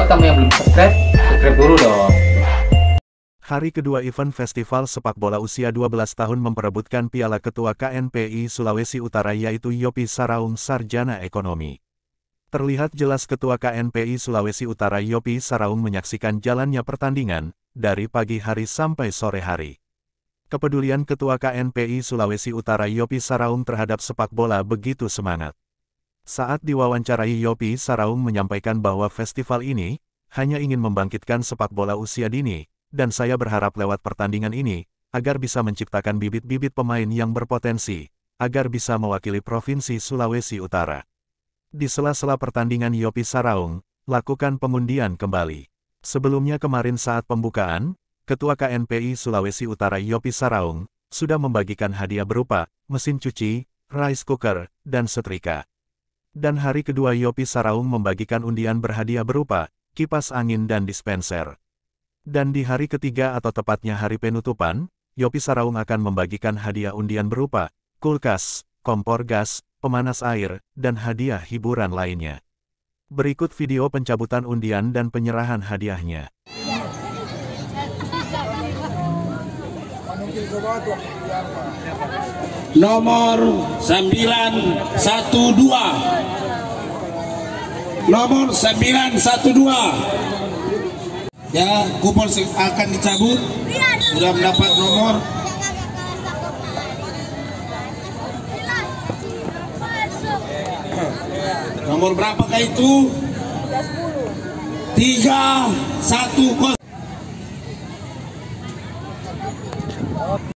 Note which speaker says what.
Speaker 1: buat kamu yang belum subscribe, subscribe dulu dong. Hari kedua event Festival Sepak Bola usia 12 tahun memperebutkan Piala Ketua KNPI Sulawesi Utara yaitu Yopi Saraung Sarjana Ekonomi. Terlihat jelas Ketua KNPI Sulawesi Utara Yopi Saraung menyaksikan jalannya pertandingan, dari pagi hari sampai sore hari. Kepedulian Ketua KNPI Sulawesi Utara Yopi Saraung terhadap sepak bola begitu semangat. Saat diwawancarai Yopi Saraung menyampaikan bahwa festival ini hanya ingin membangkitkan sepak bola usia dini, dan saya berharap lewat pertandingan ini, agar bisa menciptakan bibit-bibit pemain yang berpotensi, agar bisa mewakili Provinsi Sulawesi Utara. Di sela-sela pertandingan Yopi Saraung, lakukan pengundian kembali. Sebelumnya kemarin saat pembukaan, Ketua KNPI Sulawesi Utara Yopi Saraung, sudah membagikan hadiah berupa mesin cuci, rice cooker, dan setrika. Dan hari kedua Yopi Saraung membagikan undian berhadiah berupa kipas angin dan dispenser. Dan di hari ketiga atau tepatnya hari penutupan, Yopi Saraung akan membagikan hadiah undian berupa kulkas, kompor gas, pemanas air, dan hadiah hiburan lainnya. Berikut video pencabutan undian dan penyerahan hadiahnya. Nomor 912 Nomor 912 Ya, kupon akan dicabut Sudah mendapat nomor Nomor berapakah itu? 310